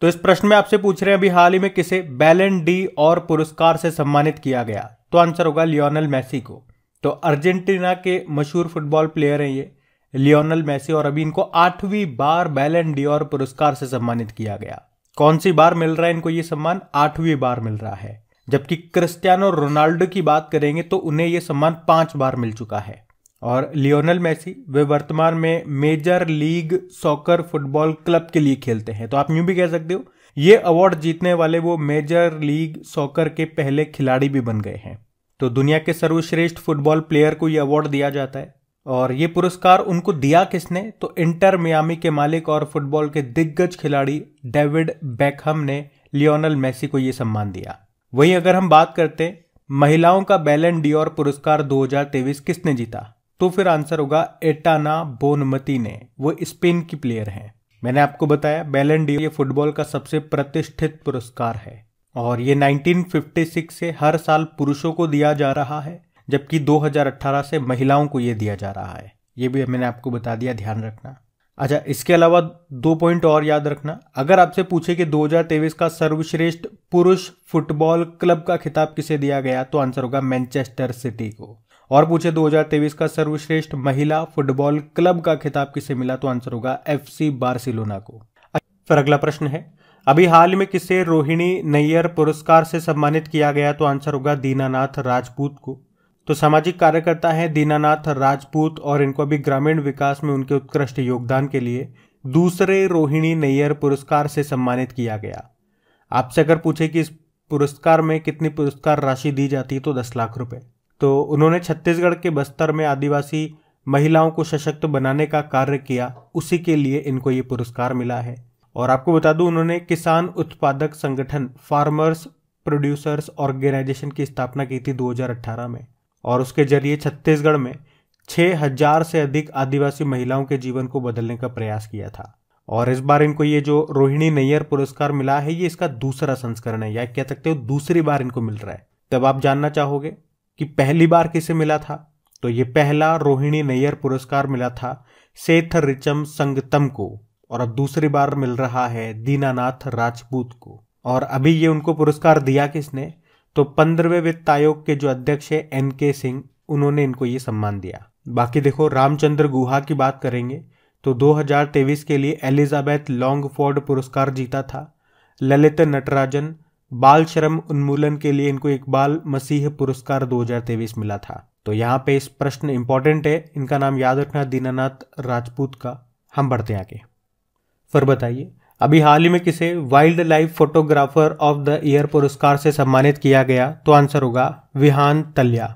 तो इस प्रश्न में आपसे पूछ रहे हैं अभी हाल ही में किसे बैलन डी और पुरस्कार से सम्मानित किया गया तो आंसर होगा लियोनल मैसी को तो अर्जेंटीना के मशहूर फुटबॉल प्लेयर हैं ये लियोनल मैसी और अभी इनको आठवीं बार बैलन डी और पुरस्कार से सम्मानित किया गया कौन सी बार मिल रहा है इनको ये सम्मान आठवीं बार मिल रहा है जबकि क्रिस्टियानो रोनाल्डो की बात करेंगे तो उन्हें यह सम्मान पांच बार मिल चुका है और लियोनल मेसी वे वर्तमान में Major League Soccer football club के लिए खेलते हैं तो आप यूं भी कह सकते हो ये अवार्ड जीतने वाले वो मेजर लीग सॉकर के पहले खिलाड़ी भी बन गए हैं तो दुनिया के सर्वश्रेष्ठ फुटबॉल प्लेयर को ये अवार्ड दिया जाता है और ये पुरस्कार उनको दिया किसने तो इंटर मियामी के मालिक और फुटबॉल के दिग्गज खिलाड़ी डेविड बैकहम ने लियोनल मेसी को ये सम्मान दिया वहीं अगर हम बात करते महिलाओं का बैलन डियोर पुरस्कार 2023 किसने जीता तो फिर आंसर होगा एटाना बोनमती ने वो स्पेन की प्लेयर हैं मैंने आपको बताया बैलन डी ये फुटबॉल का सबसे प्रतिष्ठित पुरस्कार है और ये 1956 से हर साल पुरुषों को दिया जा रहा है जबकि 2018 से महिलाओं को ये दिया जा रहा है ये भी मैंने आपको बता दिया ध्यान रखना अच्छा इसके अलावा दो पॉइंट और याद रखना अगर आपसे पूछे कि 2023 का सर्वश्रेष्ठ पुरुष फुटबॉल क्लब का खिताब किसे दिया गया तो आंसर होगा मैनचेस्टर सिटी को और पूछे 2023 का सर्वश्रेष्ठ महिला फुटबॉल क्लब का खिताब किसे मिला तो आंसर होगा एफसी बार्सिलोना को फिर अगला प्रश्न है अभी हाल में किसे रोहिणी नैयर पुरस्कार से सम्मानित किया गया तो आंसर होगा दीनानाथ राजपूत को तो सामाजिक कार्यकर्ता हैं दीनानाथ राजपूत और इनको अभी ग्रामीण विकास में उनके उत्कृष्ट योगदान के लिए दूसरे रोहिणी नैयर पुरस्कार से सम्मानित किया गया आपसे अगर पूछे कि इस पुरस्कार में कितनी पुरस्कार राशि दी जाती है तो दस लाख रुपए तो उन्होंने छत्तीसगढ़ के बस्तर में आदिवासी महिलाओं को सशक्त बनाने का कार्य किया उसी के लिए इनको ये पुरस्कार मिला है और आपको बता दूं उन्होंने किसान उत्पादक संगठन फार्मर्स प्रोड्यूसर्स ऑर्गेनाइजेशन की स्थापना की थी 2018 में और उसके जरिए छत्तीसगढ़ में 6000 से अधिक आदिवासी महिलाओं के जीवन को बदलने का प्रयास किया था और इस बार इनको ये जो रोहिणी नैयर पुरस्कार मिला है ये इसका दूसरा संस्करण है या कह सकते हो दूसरी बार इनको मिल रहा है तब आप जानना चाहोगे कि पहली बार किसे मिला था तो ये पहला रोहिणी नैयर पुरस्कार मिला था सेठ रिचम संगतम को और अब दूसरी बार मिल रहा है दीनानाथ राजपूत को और अभी ये उनको पुरस्कार दिया किसने तो पंद्रहवें वित्त आयोग के जो अध्यक्ष है एन के सिंह उन्होंने इनको ये सम्मान दिया बाकी देखो रामचंद्र गुहा की बात करेंगे तो 2023 के लिए एलिजाबेथ लॉन्ग फोर्ड पुरस्कार जीता था ललित नटराजन बाल श्रम उन्मूलन के लिए इनको एक बाल मसीह पुरस्कार 2023 मिला था तो यहाँ पे इस प्रश्न इंपॉर्टेंट है इनका नाम याद रखना दीनानाथ राजपूत का हम बढ़ते हैं आगे फिर बताइए अभी हाल ही में किसे wildlife photographer of the year पुरस्कार से सम्मानित किया गया तो आंसर होगा विहान तलिया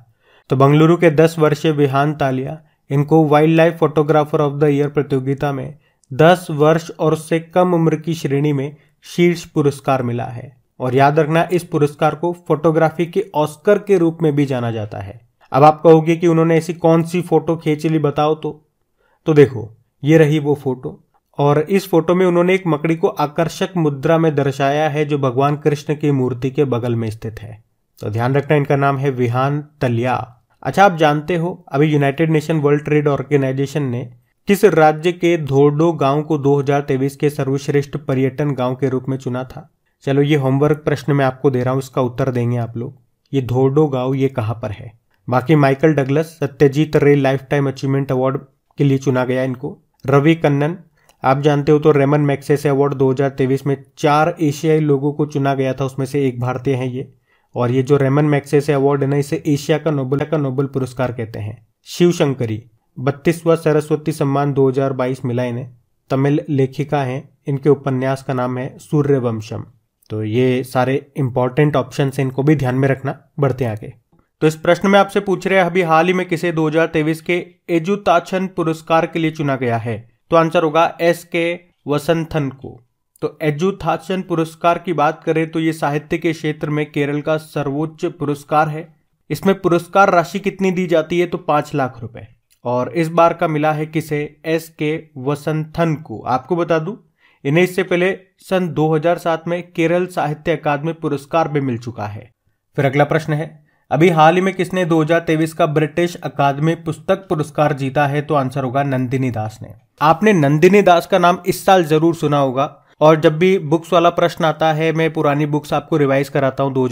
तो बंगलुरु के 10 वर्षीय विहान तालिया इनको wildlife photographer of the year प्रतियोगिता में 10 वर्ष और उससे कम उम्र की श्रेणी में शीर्ष पुरस्कार मिला है और याद रखना इस पुरस्कार को फोटोग्राफी के ऑस्कर के रूप में भी जाना जाता है अब आप कहोगे कि उन्होंने ऐसी कौन सी फोटो खींच ली बताओ तो तो देखो ये रही वो फोटो और इस फोटो में उन्होंने एक मकड़ी को आकर्षक मुद्रा में दर्शाया है जो भगवान कृष्ण की मूर्ति के बगल में स्थित है तो ध्यान रखना इनका नाम है विहान तलिया अच्छा आप जानते हो अभी United Nation World Trade Organization ने किस राज्य के धोडो गांव को 2023 के सर्वश्रेष्ठ पर्यटन गांव के रूप में चुना था चलो ये होमवर्क प्रश्न मैं आपको दे रहा हूँ इसका उत्तर देंगे आप लोग ये धोडो गांव ये कहाँ पर है बाकी माइकल डगलस सत्यजीत रे लाइफ टाइम अचीवमेंट अवार्ड के लिए चुना गया इनको रवि कन्नन आप जानते हो तो रेमन मैक्सेस अवार्ड 2023 में चार एशियाई लोगों को चुना गया था उसमें से एक भारतीय हैं ये और ये जो रेमन मैक्सेस अवार्ड है ना इसे एशिया का नोबल का नोबल पुरस्कार कहते हैं शिव शंकरी बत्तीसवा सरस्वती सम्मान 2022 मिला इन्हें तमिल लेखिका हैं इनके उपन्यास का नाम है सूर्यवंशम तो ये सारे इंपॉर्टेंट ऑप्शन इनको भी ध्यान में रखना बढ़ते आगे तो इस प्रश्न में आपसे पूछ रहे हैं अभी हाल ही में किसे 2023 के एजुताछन पुरस्कार के लिए चुना गया है तो आंसर होगा एस के वसंथन को तो एजुथाचन पुरस्कार की बात करें तो ये साहित्य के क्षेत्र में केरल का सर्वोच्च पुरस्कार है इसमें पुरस्कार राशि कितनी दी जाती है तो पांच लाख रुपए और इस बार का मिला है किसे एस के वसंथन को आपको बता दूं इन्हें इससे पहले सन 2007 में केरल साहित्य अकादमी पुरस्कार भी मिल चुका है फिर अगला प्रश्न है अभी हाल ही में किसने 2023 का ब्रिटिश अकादमी पुस्तक पुरस्कार जीता है तो आंसर होगा नंदिनी दास ने आपने नंदिनी दास का नाम इस साल जरूर सुना होगा और जब भी बुक्स वाला प्रश्न आता है मैं पुरानी बुक्स आपको रिवाइज कराता हूँ दो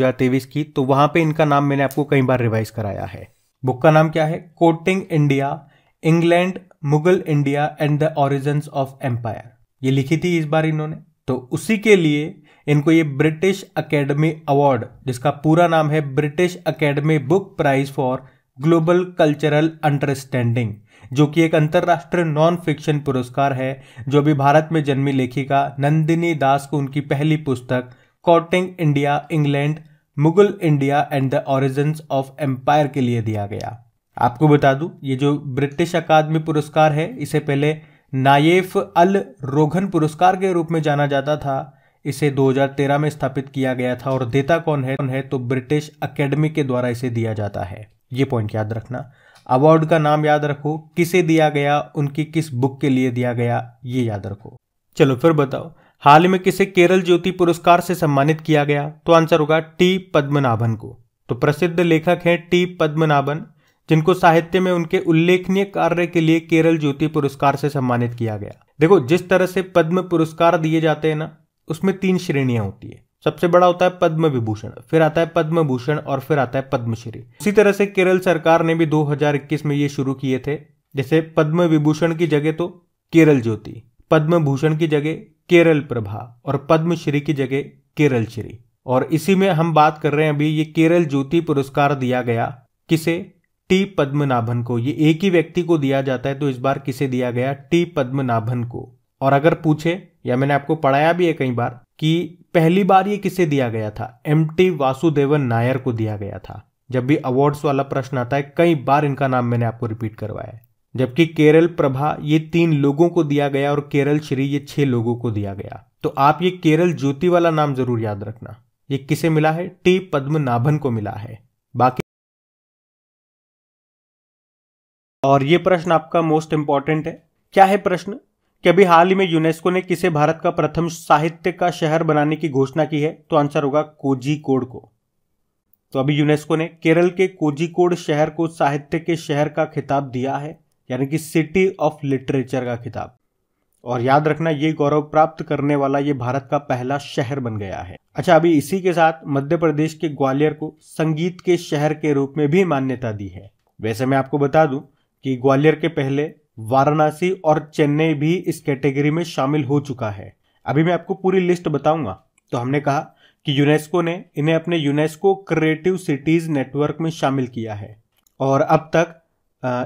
की तो वहां पे इनका नाम मैंने आपको कई बार रिवाइज कराया है बुक का नाम क्या है courting India England Mughal India and the origin of empire ये लिखी थी इस बार इन्होंने तो उसी के लिए इनको ये ब्रिटिश अकेडमी अवार्ड जिसका पूरा नाम है British Academy Book Prize for Global Cultural Understanding जो कि एक अंतर्राष्ट्रीय नॉन फिक्शन पुरस्कार है जो भी भारत में जन्मी लेखिका नंदिनी दास को उनकी पहली पुस्तक courting India England Mughal India and the origins of empire के लिए दिया गया आपको बता दूं ये जो ब्रिटिश अकादमी पुरस्कार है इसे पहले नायेफ अल रोघन पुरस्कार के रूप में जाना जाता था इसे 2013 में स्थापित किया गया था और देता कौन है कौन है तो ब्रिटिश एकेडमी के द्वारा इसे दिया जाता है ये पॉइंट याद रखना अवार्ड का नाम याद रखो किसे दिया गया उनकी किस बुक के लिए दिया गया ये याद रखो चलो फिर बताओ हाल में किसे केरल ज्योति पुरस्कार से सम्मानित किया गया तो आंसर होगा टी पद्मनाभन को तो प्रसिद्ध लेखक हैं टी पद्मनाभन जिनको साहित्य में उनके उल्लेखनीय कार्य के लिए केरल ज्योति पुरस्कार से सम्मानित किया गया देखो जिस तरह से पद्म पुरस्कार दिए जाते हैं ना उसमें तीन श्रेणियां होती है सबसे बड़ा होता है पद्म विभूषण फिर आता है पद्म भूषण और फिर आता है पद्मश्री इसी तरह से केरल सरकार ने भी 2021 में ये शुरू किए थे जैसे पद्म विभूषण की जगह तो केरल ज्योति पद्म भूषण की जगह केरल प्रभा और पद्मश्री की जगह केरल श्री और इसी में हम बात कर रहे हैं अभी ये केरल ज्योति पुरस्कार दिया गया किसे टी पद्मनाभन को ये एक ही व्यक्ति को दिया जाता है तो इस बार किसे दिया गया टी पद्मनाभन को और अगर पूछे या मैंने आपको पढ़ाया भी है कई बार कि पहली बार ये किसे दिया गया था एम टी वासुदेवन नायर को दिया गया था जब भी अवार्ड्स वाला प्रश्न आता है कई बार इनका नाम मैंने आपको रिपीट करवाया है जबकि केरल प्रभा ये तीन लोगों को दिया गया और केरल श्री ये छह लोगों को दिया गया तो आप ये केरल ज्योति वाला नाम जरूर याद रखना ये किसे मिला है टी पद्मनाभन को मिला है बाकी और ये प्रश्न आपका मोस्ट इंपॉर्टेंट है क्या है प्रश्न कि अभी हाल ही में यूनेस्को ने किसे भारत का प्रथम साहित्य का शहर बनाने की घोषणा की है तो आंसर होगा कोजी कोड को तो अभी यूनेस्को ने केरल के कोजी कोड शहर को साहित्य के शहर का खिताब दिया है यानी कि सिटी ऑफ लिटरेचर का खिताब और याद रखना ये गौरव प्राप्त करने वाला ये भारत का पहला शहर बन गया है अच्छा अभी इसी के साथ मध्य प्रदेश के ग्वालियर को संगीत के शहर के रूप में भी मान्यता दी है वैसे मैं आपको बता दूं कि ग्वालियर के पहले वाराणसी और चेन्नई भी इस कैटेगरी में शामिल हो चुका है अभी मैं आपको पूरी लिस्ट बताऊंगा तो हमने कहा कि यूनेस्को ने इन्हें अपने यूनेस्को क्रिएटिव सिटीज नेटवर्क में शामिल किया है और अब तक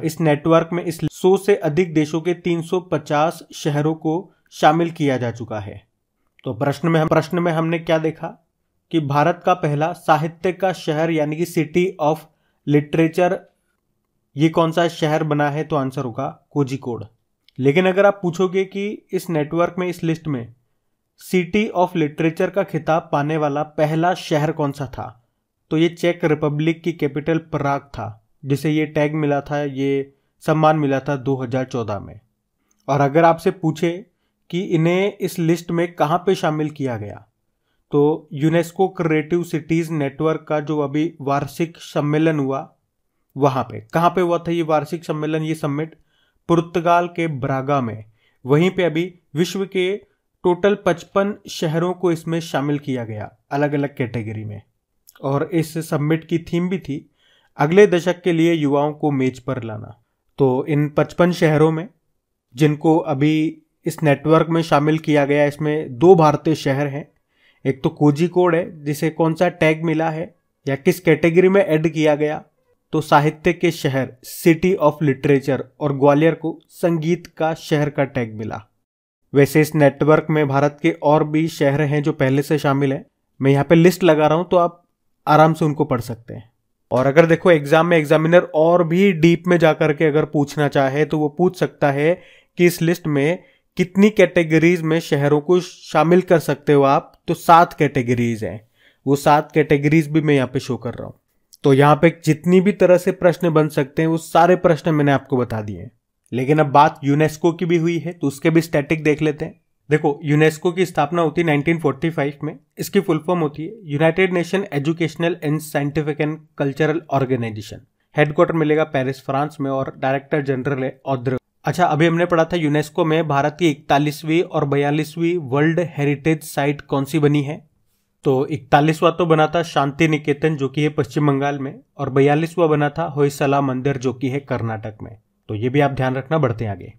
इस नेटवर्क में इस सौ से अधिक देशों के 350 शहरों को शामिल किया जा चुका है तो प्रश्न में हम प्रश्न में हमने क्या देखा कि भारत का पहला साहित्य का शहर यानी कि सिटी ऑफ लिटरेचर ये कौन सा शहर बना है तो आंसर होगा कोजिकोड लेकिन अगर आप पूछोगे कि इस नेटवर्क में इस लिस्ट में सिटी ऑफ लिटरेचर का खिताब पाने वाला पहला शहर कौन सा था तो ये चेक रिपब्लिक की कैपिटल प्राग था जिसे ये टैग मिला था ये सम्मान मिला था 2014 में और अगर आपसे पूछे कि इन्हें इस लिस्ट में कहाँ पे शामिल किया गया तो यूनेस्को क्रिएटिव सिटीज़ नेटवर्क का जो अभी वार्षिक सम्मेलन हुआ वहां पे कहाँ पे हुआ था ये वार्षिक सम्मेलन ये समिट पुर्तगाल के ब्रागा में वहीं पे अभी विश्व के टोटल पचपन शहरों को इसमें शामिल किया गया अलग अलग कैटेगरी में और इस समिट की थीम भी थी अगले दशक के लिए युवाओं को मेज पर लाना तो इन पचपन शहरों में जिनको अभी इस नेटवर्क में शामिल किया गया इसमें दो भारतीय शहर हैं एक तो कोजी कोड है जिसे कौन सा टैग मिला है या किस कैटेगरी में ऐड किया गया तो साहित्य के शहर सिटी ऑफ लिटरेचर और ग्वालियर को संगीत का शहर का टैग मिला वैसे इस नेटवर्क में भारत के और भी शहर हैं जो पहले से शामिल हैं मैं यहाँ पे लिस्ट लगा रहा हूँ तो आप आराम से उनको पढ़ सकते हैं और अगर देखो एग्जाम में एग्जामिनर और भी डीप में जाकर के अगर पूछना चाहे तो वो पूछ सकता है कि इस लिस्ट में कितनी कैटेगरीज में शहरों को शामिल कर सकते हो आप तो सात कैटेगरीज हैं वो सात कैटेगरीज भी मैं यहाँ पे शो कर रहा हूँ तो यहां पे जितनी भी तरह से प्रश्न बन सकते हैं वो सारे प्रश्न मैंने आपको बता दिए लेकिन अब बात यूनेस्को की भी हुई है तो उसके भी स्टैटिक देख लेते हैं देखो यूनेस्को की स्थापना होती है 1945 में इसकी फुल फॉर्म होती है United Nation Educational and Scientific and Cultural Organization headquarter मिलेगा पेरिस फ्रांस में और डायरेक्टर जनरल है औद्र अच्छा अभी हमने पढ़ा था यूनेस्को में भारत की इकतालीसवीं और बयालीसवीं वर्ल्ड हेरिटेज साइट कौन सी बनी है तो इकतालीसवा तो बना था शांति निकेतन जो कि है पश्चिम बंगाल में और बयालीसवा बना था होयसला मंदिर जो कि है कर्नाटक में तो ये भी आप ध्यान रखना बढ़ते हैं आगे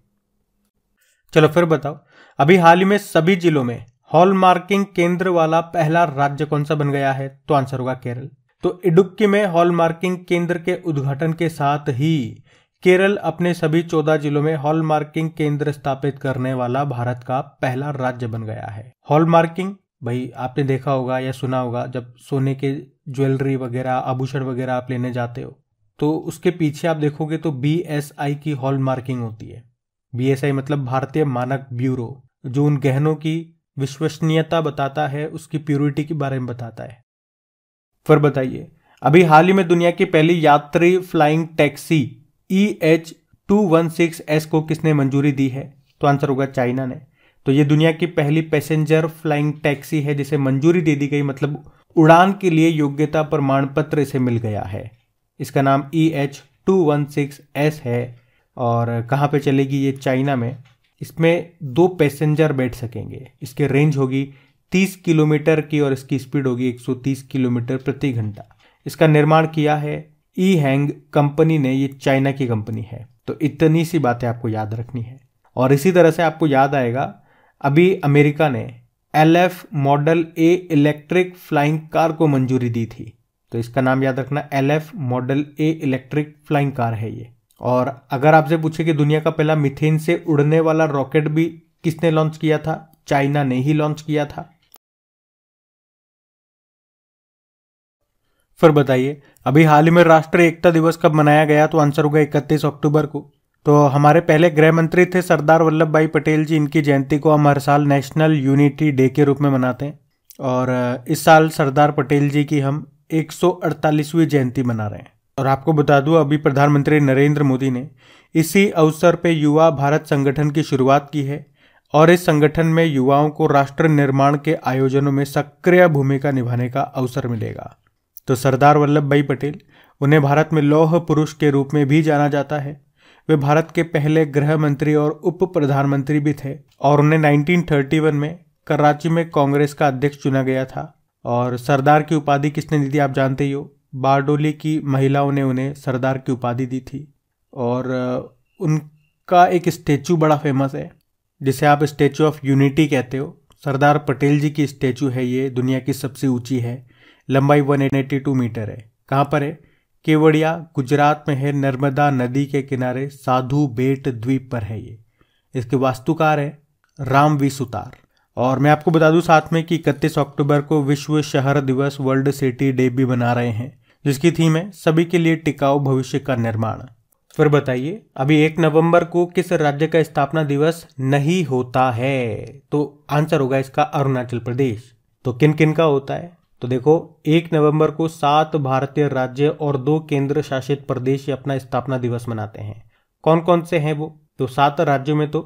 चलो फिर बताओ अभी हाल ही में सभी जिलों में हॉल मार्किंग केंद्र वाला पहला राज्य कौन सा बन गया है तो आंसर होगा केरल तो इडुक्की में हॉल मार्किंग केंद्र के उद्घाटन के साथ ही केरल अपने सभी चौदह जिलों में हॉल मार्किंग केंद्र स्थापित करने वाला भारत का पहला राज्य बन गया है हॉल मार्किंग भाई आपने देखा होगा या सुना होगा जब सोने के ज्वेलरी वगैरह आभूषण वगैरह आप लेने जाते हो तो उसके पीछे आप देखोगे तो बी एस आई की हॉल मार्किंग होती है बी एस आई मतलब भारतीय मानक ब्यूरो जो उन गहनों की विश्वसनीयता बताता है उसकी प्योरिटी के बारे में बताता है फिर बताइए अभी हाल ही में दुनिया की पहली यात्री flying taxi E H two one six S को किसने मंजूरी दी है तो आंसर होगा चाइना ने तो ये दुनिया की पहली पैसेंजर फ्लाइंग टैक्सी है जिसे मंजूरी दे दी गई मतलब उड़ान के लिए योग्यता प्रमाण पत्र इसे मिल गया है इसका नाम E H two one six S है और कहाँ पे चलेगी ये चाइना में इसमें दो पैसेंजर बैठ सकेंगे इसके रेंज होगी 30 किलोमीटर की और इसकी स्पीड होगी 130 किलोमीटर प्रति घंटा इसका निर्माण किया है ई e हैंग कंपनी ने ये चाइना की कंपनी है तो इतनी सी बातें आपको याद रखनी है और इसी तरह से आपको याद आएगा अभी अमेरिका ने L F model A electric flying car को मंजूरी दी थी तो इसका नाम याद रखना L F model A electric flying car है ये और अगर आपसे पूछे कि दुनिया का पहला मिथेन से उड़ने वाला रॉकेट भी किसने लॉन्च किया था चाइना ने ही लॉन्च किया था फिर बताइए अभी हाल ही में राष्ट्रीय एकता दिवस कब मनाया गया तो आंसर होगा इकतीस अक्टूबर को तो हमारे पहले गृह मंत्री थे सरदार वल्लभ भाई पटेल जी इनकी जयंती को हम हर साल नेशनल यूनिटी डे के रूप में मनाते हैं और इस साल सरदार पटेल जी की हम 148वीं जयंती मना रहे हैं और आपको बता दूं अभी प्रधानमंत्री नरेंद्र मोदी ने इसी अवसर पर युवा भारत संगठन की शुरुआत की है और इस संगठन में युवाओं को राष्ट्र निर्माण के आयोजनों में सक्रिय भूमिका निभाने का अवसर मिलेगा तो सरदार वल्लभ भाई पटेल उन्हें भारत में लौह पुरुष के रूप में भी जाना जाता है वे भारत के पहले गृह मंत्री और उप प्रधानमंत्री भी थे और उन्हें 1931 में कराची में कांग्रेस का अध्यक्ष चुना गया था और सरदार की उपाधि किसने दी थी आप जानते ही हो बारडोली की महिलाओं ने उन्हें सरदार की उपाधि दी थी और उनका एक स्टेचू बड़ा फेमस है जिसे आप स्टेचू ऑफ यूनिटी कहते हो सरदार पटेल जी की स्टेचू है ये दुनिया की सबसे ऊंची है लंबाई 182 मीटर है कहाँ पर है केवड़िया गुजरात में है नर्मदा नदी के किनारे साधु बेट द्वीप पर है ये इसके वास्तुकार है राम विसुतार सुतार और मैं आपको बता दूं साथ में कि इकतीस अक्टूबर को विश्व शहर दिवस वर्ल्ड सिटी डे भी मना रहे हैं जिसकी थीम है सभी के लिए टिकाऊ भविष्य का निर्माण फिर बताइए अभी एक नवंबर को किस राज्य का स्थापना दिवस नहीं होता है तो आंसर होगा इसका अरुणाचल प्रदेश तो किन किन का होता है तो देखो एक नवंबर को सात भारतीय राज्य और दो केंद्र शासित प्रदेश अपना स्थापना दिवस मनाते हैं कौन कौन से हैं वो तो सात राज्यों में तो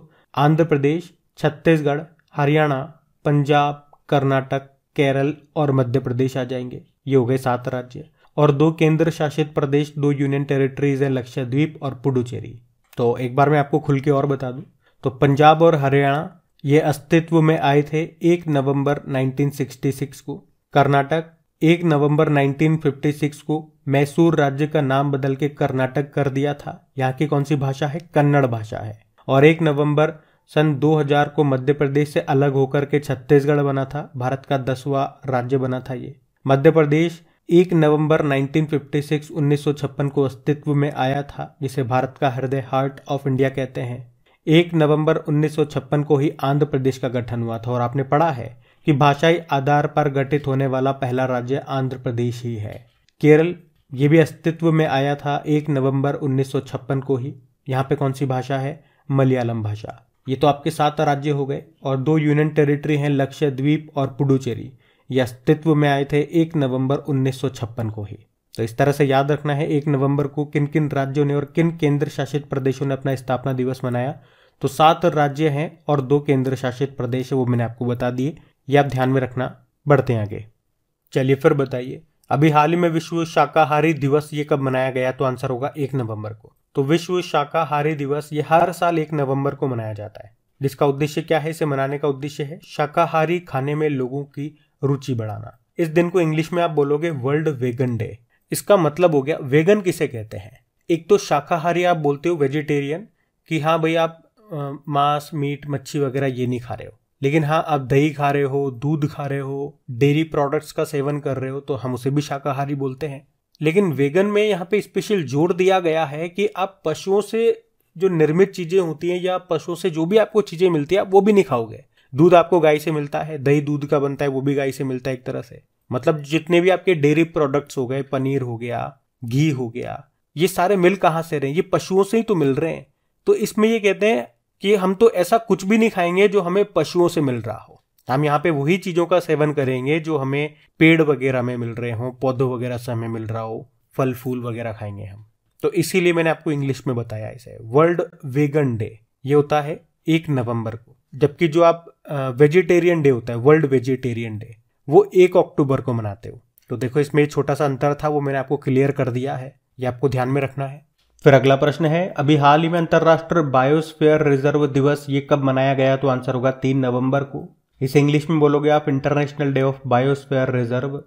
आंध्र प्रदेश छत्तीसगढ़ हरियाणा पंजाब कर्नाटक केरल और मध्य प्रदेश आ जाएंगे ये हो गए सात राज्य और दो केंद्र शासित प्रदेश दो यूनियन टेरिटरीज हैं लक्षद्वीप और पुडुचेरी तो एक बार मैं आपको खुल के और बता दूं तो पंजाब और हरियाणा ये अस्तित्व में आए थे एक नवंबर 1966 को कर्नाटक 1 नवंबर 1956 को मैसूर राज्य का नाम बदल के कर्नाटक कर दिया था यहाँ की कौन सी भाषा है कन्नड़ भाषा है और 1 नवंबर सन 2000 को मध्य प्रदेश से अलग होकर के छत्तीसगढ़ बना था भारत का दसवां राज्य बना था ये मध्य प्रदेश 1 नवंबर 1956 1956 को अस्तित्व में आया था जिसे भारत का हृदय हार्ट ऑफ इंडिया कहते हैं 1 नवंबर 1956 को ही आंध्र प्रदेश का गठन हुआ था और आपने पढ़ा है कि भाषाई आधार पर गठित होने वाला पहला राज्य आंध्र प्रदेश ही है केरल ये भी अस्तित्व में आया था एक नवंबर 1956 को ही यहाँ पे कौन सी भाषा है मलयालम भाषा ये तो आपके सात राज्य हो गए और दो यूनियन टेरिटरी हैं लक्षद्वीप और पुडुचेरी ये अस्तित्व में आए थे एक नवंबर 1956 को ही तो इस तरह से याद रखना है एक नवंबर को किन किन राज्यों ने और किन केंद्र शासित प्रदेशों ने अपना स्थापना दिवस मनाया तो सात राज्य हैं और दो केंद्र शासित प्रदेश है वो मैंने आपको बता दिए ये आप ध्यान में रखना बढ़ते आगे चलिए फिर बताइए अभी हाल ही में विश्व शाकाहारी दिवस ये कब मनाया गया तो आंसर होगा एक नवंबर को तो विश्व शाकाहारी दिवस ये हर साल एक नवंबर को मनाया जाता है जिसका उद्देश्य क्या है इसे मनाने का उद्देश्य है शाकाहारी खाने में लोगों की रुचि बढ़ाना इस दिन को इंग्लिश में आप बोलोगे वर्ल्ड वेगन डे इसका मतलब हो गया वेगन किसे कहते हैं एक तो शाकाहारी आप बोलते हो वेजिटेरियन कि हाँ भाई आप मांस मीट मच्छी वगैरह ये नहीं खा रहे हो लेकिन हाँ आप दही खा रहे हो दूध खा रहे हो डेयरी प्रोडक्ट्स का सेवन कर रहे हो तो हम उसे भी शाकाहारी बोलते हैं लेकिन वेगन में यहाँ पे स्पेशल जोर दिया गया है कि आप पशुओं से जो निर्मित चीज़ें होती हैं या पशुओं से जो भी आपको चीज़ें मिलती है आप वो भी नहीं खाओगे दूध आपको गाय से मिलता है दही दूध का बनता है वो भी गाय से मिलता है एक तरह से मतलब जितने भी आपके डेयरी प्रोडक्ट्स हो गए पनीर हो गया घी हो गया ये सारे मिल कहाँ से रहे हैं ये पशुओं से ही तो मिल रहे हैं तो इसमें ये कहते हैं कि हम तो ऐसा कुछ भी नहीं खाएंगे जो हमें पशुओं से मिल रहा हो हम यहाँ पे वही चीज़ों का सेवन करेंगे जो हमें पेड़ वगैरह में मिल रहे हों पौधों वगैरह से हमें मिल रहा हो फल फूल वगैरह खाएंगे हम तो इसीलिए मैंने आपको इंग्लिश में बताया इसे वर्ल्ड वेगन डे ये होता है एक नवंबर को जबकि जो आप वेजिटेरियन डे होता है वर्ल्ड वेजिटेरियन डे वो एक अक्टूबर को मनाते हो तो देखो इसमें छोटा सा अंतर था वो मैंने आपको क्लियर कर दिया है ये आपको ध्यान में रखना है फिर अगला प्रश्न है अभी हाल ही में अंतर्राष्ट्रीय बायोस्फीयर रिजर्व दिवस ये कब मनाया गया तो आंसर होगा तीन नवंबर को इसे इंग्लिश में बोलोगे आप International Day of Biosphere Reserve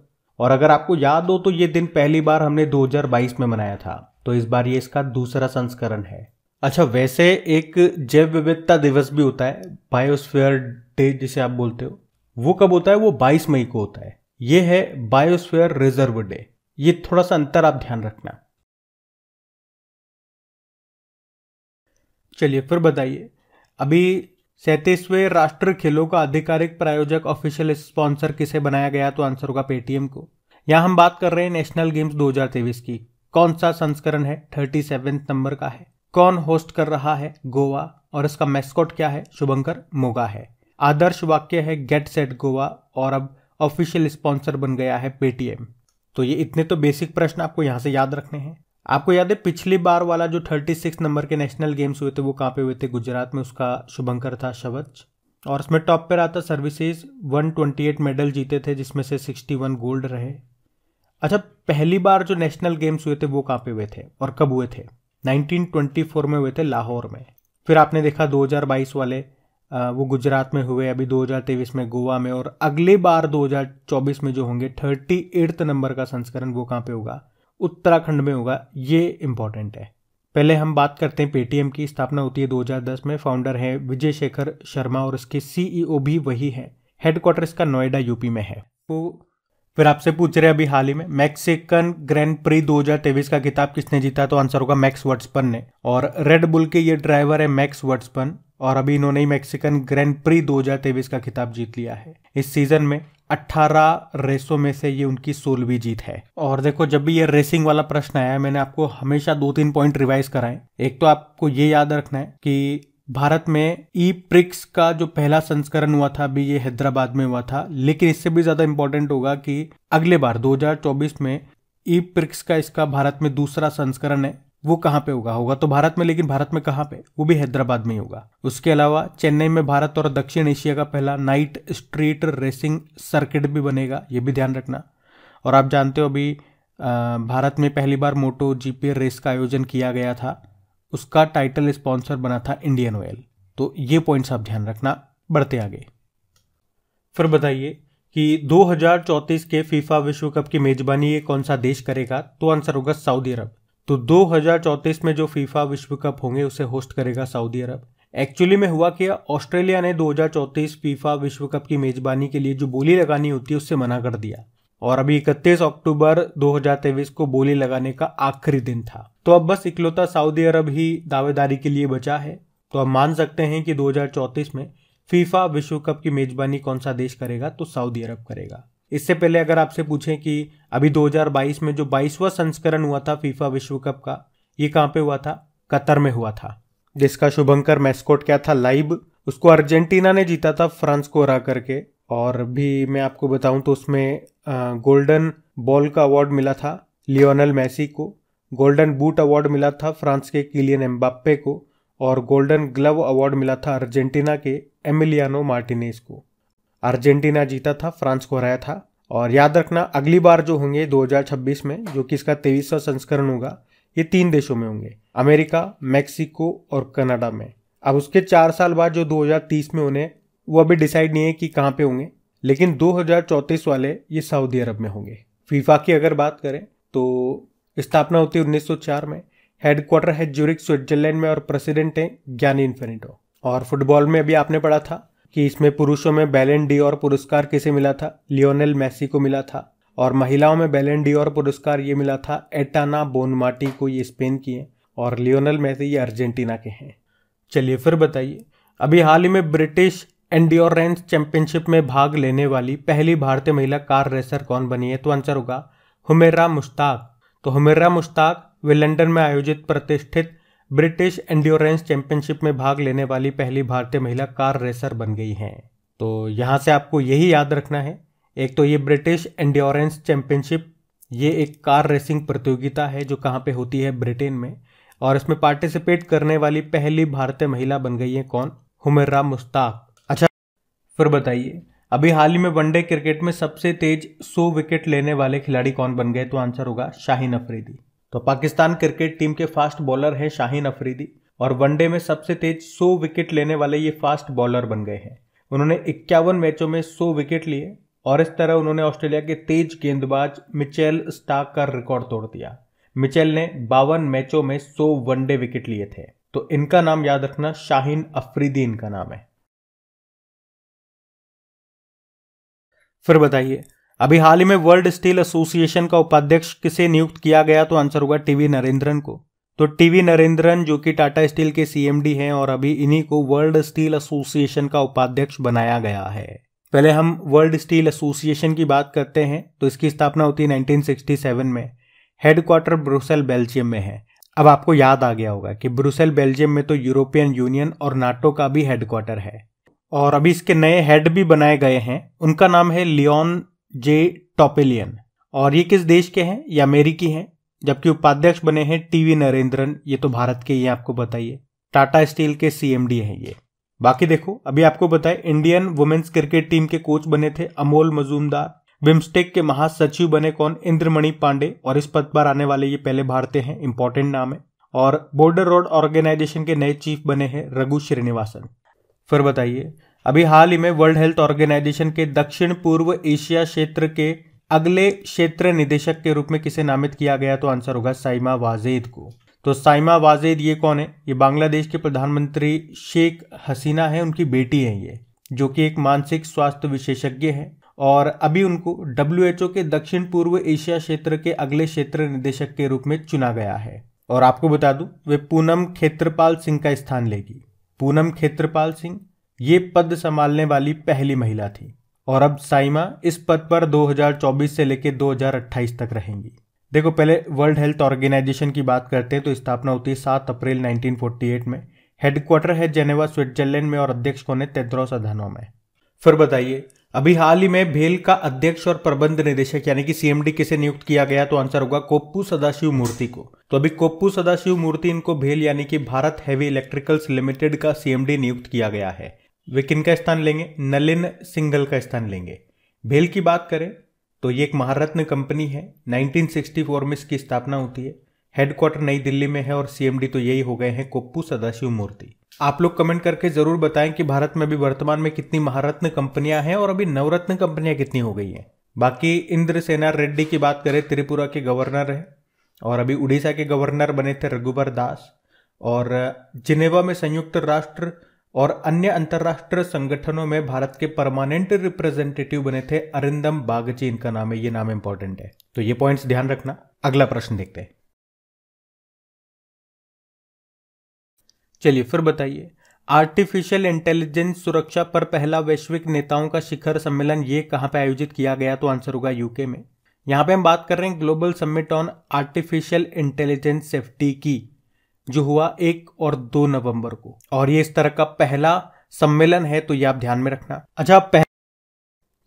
और अगर आपको याद हो तो ये दिन पहली बार हमने 2022 में मनाया था तो इस बार ये इसका दूसरा संस्करण है अच्छा वैसे एक जैव विविधता दिवस भी होता है बायोस्फीयर डे जिसे आप बोलते हो वो कब होता है वो 22 मई को होता है ये है बायोस्फीयर रिजर्व डे ये थोड़ा सा अंतर आप ध्यान रखना चलिए फिर बताइए अभी सैंतीसवें राष्ट्र खेलों का आधिकारिक प्रायोजक ऑफिशियल स्पॉन्सर किसे बनाया गया तो आंसर होगा पेटीएम को यहाँ हम बात कर रहे हैं नेशनल गेम्स दो की कौन सा संस्करण है थर्टी नंबर का है कौन होस्ट कर रहा है गोवा और इसका मैस्कॉट क्या है शुभंकर मोगा है आदर्श वाक्य है गेट सेट गोवा और अब ऑफिशियल स्पॉन्सर बन गया है पेटीएम तो ये इतने तो बेसिक प्रश्न आपको यहां से याद रखने हैं आपको याद है पिछली बार वाला जो थर्टी सिक्स नंबर के नेशनल गेम्स हुए थे वो कहाँ पे हुए थे गुजरात में उसका शुभंकर था शवच और उसमें टॉप पर आता सर्विसेज 128 मेडल जीते थे जिसमें से 61 गोल्ड रहे अच्छा पहली बार जो नेशनल गेम्स हुए थे वो कहाँ पे हुए थे और कब हुए थे 1924 में हुए थे लाहौर में फिर आपने देखा 2022 वाले वो गुजरात में हुए अभी 2023 में गोवा में और अगली बार 2024 में जो होंगे थर्टी नंबर का संस्करण वो कहाँ पे होगा उत्तराखंड में होगा ये इंपॉर्टेंट है पहले हम बात करते हैं पेटीएम की स्थापना होती है 2010 में फाउंडर है विजय शेखर शर्मा और इसके सीईओ e भी वही है हेडक्वार्टर इसका नोएडा यूपी में है तो फिर आपसे पूछ रहे हैं अभी हाल ही में मैक्सिकन ग्रैंड प्री 2023 का किताब किसने जीता तो आंसर होगा मैक्स वर्ट्सपन ने और रेड बुल के ये ड्राइवर है मैक्स वर्ट्सपन और अभी इन्होंने ही मैक्सिकन ग्रैंड प्री 2023 का खिताब जीत लिया है इस सीजन में अट्ठारह रेसों में से ये उनकी सोलहवीं जीत है और देखो जब भी ये रेसिंग वाला प्रश्न आया मैंने आपको हमेशा दो तीन पॉइंट रिवाइज कराए एक तो आपको ये याद रखना है कि भारत में ई प्रिक्स का जो पहला संस्करण हुआ था अभी ये हैदराबाद में हुआ था लेकिन इससे भी ज्यादा इंपॉर्टेंट होगा कि अगले बार 2024 में ई प्रिक्स का इसका भारत में दूसरा संस्करण है वो कहाँ पे होगा होगा तो भारत में लेकिन भारत में कहाँ पे वो भी हैदराबाद में ही होगा उसके अलावा चेन्नई में भारत और दक्षिण एशिया का पहला नाइट स्ट्रीट रेसिंग सर्किट भी बनेगा ये भी ध्यान रखना और आप जानते हो अभी भारत में पहली बार मोटो जीपी रेस का आयोजन किया गया था उसका टाइटल स्पॉन्सर बना था इंडियन ऑयल तो ये पॉइंट्स आप ध्यान रखना बढ़ते आगे फिर बताइए कि 2034 के फीफा विश्व कप की मेजबानी ये कौन सा देश करेगा तो आंसर होगा सऊदी अरब तो दो में जो फीफा विश्व कप होंगे उसे होस्ट करेगा सऊदी अरब एक्चुअली में हुआ क्या ऑस्ट्रेलिया ने 2034 फीफा विश्व कप की मेजबानी के लिए जो बोली लगानी होती है उससे मना कर दिया और अभी 31 अक्टूबर 2023 को बोली लगाने का आखिरी दिन था तो अब बस इकलौता सऊदी अरब ही दावेदारी के लिए बचा है तो अब मान सकते हैं कि 2034 में फीफा विश्व कप की मेजबानी कौन सा देश करेगा तो सऊदी अरब करेगा इससे पहले अगर आपसे पूछें कि अभी 2022 में जो 22वां संस्करण हुआ था फीफा विश्व कप का ये कहाँ पे हुआ था कतर में हुआ था जिसका शुभंकर मैस्कोट क्या था लाइब उसको अर्जेंटीना ने जीता था फ्रांस को हरा करके और भी मैं आपको बताऊं तो उसमें गोल्डन बॉल का अवार्ड मिला था लियोनल मैसी को गोल्डन बूट अवार्ड मिला था फ्रांस के किलियन एम्बाप्पे को और गोल्डन ग्लव अवार्ड मिला था अर्जेंटीना के एमिलियानो मार्टिनेस को अर्जेंटीना जीता था फ्रांस को हराया था और याद रखना अगली बार जो होंगे 2026 में जो कि इसका तेईसवा संस्करण होगा ये तीन देशों में होंगे अमेरिका मैक्सिको और कनाडा में अब उसके चार साल बाद जो 2030 में होने वो अभी डिसाइड नहीं है कि कहाँ पे होंगे लेकिन दो वाले ये सऊदी अरब में होंगे फीफा की अगर बात करें तो स्थापना होती है उन्नीस में हेडक्वार्टर है ज्यूरिक स्विट्जरलैंड में और प्रेसिडेंट है ज्ञानी इन्फेनिटो और फुटबॉल में अभी आपने पढ़ा था कि इसमें पुरुषों में बैलन डी और पुरस्कार किसे मिला था लियोनेल मेसी को मिला था और महिलाओं में बैलन डी और पुरस्कार ये मिला था एटाना बोनमाटी को ये स्पेन की हैं और लियोनल मेसी ये अर्जेंटीना के हैं चलिए फिर बताइए अभी हाल ही में ब्रिटिश एंडियोरेंस चैंपियनशिप में भाग लेने वाली पहली भारतीय महिला कार रेसर कौन बनी है तो आंसर होगा हुमेरा मुश्ताक तो हुमेरा मुश्ताक वे लंदन में आयोजित प्रतिष्ठित ब्रिटिश एंड्योरेंस चैंपियनशिप में भाग लेने वाली पहली भारतीय महिला कार रेसर बन गई हैं तो यहाँ से आपको यही याद रखना है एक तो ये ब्रिटिश एंड्योरेंस चैंपियनशिप ये एक कार रेसिंग प्रतियोगिता है जो कहाँ पे होती है ब्रिटेन में और इसमें पार्टिसिपेट करने वाली पहली भारतीय महिला बन गई है कौन हुमेर्रा मुश्ताक अच्छा फिर बताइए अभी हाल ही में वनडे क्रिकेट में सबसे तेज 100 विकेट लेने वाले खिलाड़ी कौन बन गए तो आंसर होगा शाहीन अफरीदी तो पाकिस्तान क्रिकेट टीम के फास्ट बॉलर हैं शाहीन अफरीदी और वनडे में सबसे तेज 100 विकेट लेने वाले ये फास्ट बॉलर बन गए हैं उन्होंने इक्यावन मैचों में 100 विकेट लिए और इस तरह उन्होंने ऑस्ट्रेलिया के तेज गेंदबाज मिचेल स्टाक का रिकॉर्ड तोड़ दिया मिचेल ने बावन मैचों में 100 वनडे विकेट लिए थे तो इनका नाम याद रखना शाहीन अफरीदी इनका नाम है फिर बताइए अभी हाल ही में वर्ल्ड स्टील एसोसिएशन का उपाध्यक्ष किसे नियुक्त किया गया तो आंसर होगा टीवी नरेंद्रन को तो टीवी नरेंद्रन जो कि टाटा स्टील के सीएमडी हैं और अभी इन्हीं को वर्ल्ड स्टील एसोसिएशन का उपाध्यक्ष बनाया गया है पहले हम वर्ल्ड स्टील एसोसिएशन की बात करते हैं तो इसकी स्थापना होती है 1967 में हेडक्वार्टर ब्रुसेल बेल्जियम में है अब आपको याद आ गया होगा कि ब्रुसेल बेल्जियम में तो यूरोपियन यूनियन और नाटो का भी हेडक्वार्टर है और अभी इसके नए हेड भी बनाए गए हैं उनका नाम है लियोन जे टॉपेलियन और ये किस देश के हैं ये अमेरिकी हैं जबकि उपाध्यक्ष बने हैं टीवी नरेंद्रन ये तो भारत के ये आपको बताइए टाटा स्टील के सीएमडी हैं ये बाकी देखो अभी आपको बताए इंडियन वुमेन्स क्रिकेट टीम के कोच बने थे अमोल मजूमदार बिम्स्टेक के महासचिव बने कौन इंद्रमणि पांडे और इस पद पर आने वाले ये पहले भारतीय हैं इंपॉर्टेंट नाम है और बॉर्डर रोड ऑर्गेनाइजेशन के नए चीफ बने हैं रघु श्रीनिवासन फिर बताइए अभी हाल ही में वर्ल्ड हेल्थ ऑर्गेनाइजेशन के दक्षिण पूर्व एशिया क्षेत्र के अगले क्षेत्र निदेशक के रूप में किसे नामित किया गया तो आंसर होगा साइमा वाजेद को तो साइमा वाजेद ये कौन है ये बांग्लादेश के प्रधानमंत्री शेख हसीना है उनकी बेटी है ये जो कि एक मानसिक स्वास्थ्य विशेषज्ञ है और अभी उनको डब्ल्यू के दक्षिण पूर्व एशिया क्षेत्र के अगले क्षेत्र निदेशक के रूप में चुना गया है और आपको बता दूं वे पूनम खेत्रपाल सिंह का स्थान लेगी पूनम खेत्रपाल सिंह ये पद संभालने वाली पहली महिला थी और अब साइमा इस पद पर 2024 से लेकर 2028 तक रहेंगी देखो पहले वर्ल्ड हेल्थ ऑर्गेनाइजेशन की बात करते हैं तो स्थापना होती है सात अप्रैल 1948 में हेडक्वार्टर है जेनेवा स्विट्जरलैंड में और अध्यक्ष कौन है तेद्रोस अधानो में फिर बताइए अभी हाल ही में भेल का अध्यक्ष और प्रबंध निदेशक यानी कि सीएमडी किसे नियुक्त किया गया तो आंसर होगा कोप्पू सदाशिव मूर्ति को तो अभी कोप्पू सदाशिव मूर्ति इनको भेल यानी कि भारत हैवी इलेक्ट्रिकल्स लिमिटेड का सीएमडी नियुक्त किया गया है वे किन का स्थान लेंगे नलिन सिंगल का स्थान लेंगे भेल की बात करें तो ये एक महारत्न कंपनी है 1964 में इसकी स्थापना होती है हेडक्वार्टर नई दिल्ली में है और सीएमडी तो यही हो गए हैं कोप्पू सदाशिव मूर्ति आप लोग कमेंट करके जरूर बताएं कि भारत में अभी वर्तमान में कितनी महारत्न कंपनियां हैं और अभी नवरत्न कंपनियां कितनी हो गई हैं बाकी इंद्र सेना रेड्डी की बात करें त्रिपुरा के गवर्नर हैं और अभी उड़ीसा के गवर्नर बने थे रघुबर दास और जिनेवा में संयुक्त राष्ट्र और अन्य अंतर्राष्ट्रीय संगठनों में भारत के परमानेंट रिप्रेजेंटेटिव बने थे अरिंदम बागची इनका नाम है ये नाम इंपॉर्टेंट है तो ये पॉइंट्स ध्यान रखना अगला प्रश्न देखते हैं चलिए फिर बताइए आर्टिफिशियल इंटेलिजेंस सुरक्षा पर पहला वैश्विक नेताओं का शिखर सम्मेलन ये कहां पर आयोजित किया गया तो आंसर होगा यूके में यहां पे हम बात कर रहे हैं Global Summit on Artificial Intelligence Safety की जो हुआ एक और दो नवंबर को और ये इस तरह का पहला सम्मेलन है तो ये आप ध्यान में रखना अच्छा पह...